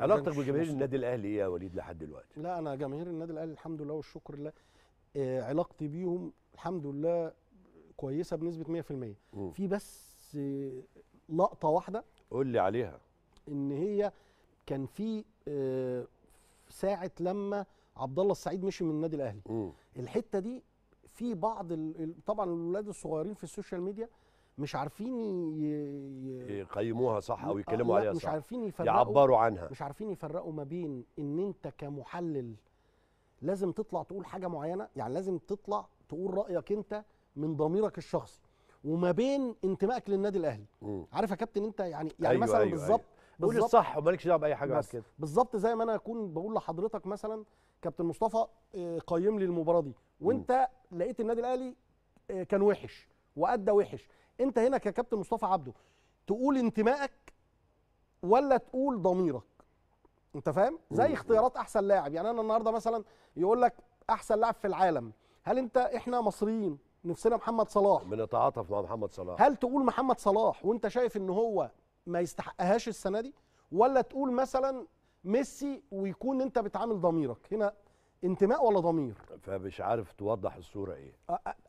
علاقتك بجماهير النادي الاهلي ايه يا وليد لحد دلوقتي؟ لا انا جماهير النادي الاهلي الحمد لله والشكر لله آه علاقتي بيهم الحمد لله كويسه بنسبه 100% مم. في بس آه لقطه واحده قول لي عليها ان هي كان في آه ساعه لما عبد الله السعيد مشي من النادي الاهلي الحته دي في بعض طبعا الولاد الصغيرين في السوشيال ميديا مش عارفين ي... يقيموها صح او يتكلموا عليها صح مش عارفين يفرقوا يعبروا عنها مش عارفين يفرقوا ما بين ان انت كمحلل لازم تطلع تقول حاجه معينه يعني لازم تطلع تقول رايك انت من ضميرك الشخصي وما بين انتمائك للنادي الاهلي عارف يا كابتن انت يعني يعني أيوة مثلا أيوة بالظبط أيوة. قول الصح ومالكش دعوه باي حاجه بس كده بالظبط زي ما انا اكون بقول لحضرتك مثلا كابتن مصطفى آه، قيم لي المباراه دي وانت م. لقيت النادي الاهلي آه، كان وحش وادى وحش انت هنا ككابتن مصطفى عبده تقول انتمائك ولا تقول ضميرك انت فاهم زي اختيارات احسن لاعب يعني انا النهارده مثلا يقول لك احسن لاعب في العالم هل انت احنا مصريين نفسنا محمد صلاح بنتعاطف مع محمد صلاح هل تقول محمد صلاح وانت شايف ان هو ما يستحقهاش السنه دي ولا تقول مثلا ميسي ويكون انت بتعامل ضميرك هنا انتماء ولا ضمير فمش عارف توضح الصوره ايه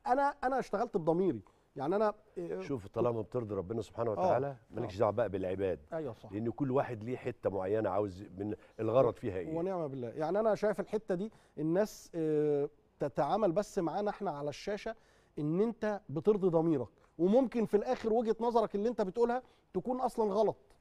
انا انا اشتغلت بضميري يعني انا آه، شوف طالما بترضي ربنا سبحانه آه، وتعالى آه. مالكش دعوه بقى بالعباد ايوه صح لان كل واحد ليه حته معينه عاوز من الغرض فيها ايه ونعم بالله يعني انا شايف الحته دي الناس تتعامل بس معانا احنا على الشاشه ان انت بترضي ضميرك وممكن في الاخر وجهه نظرك اللي انت بتقولها تكون اصلا غلط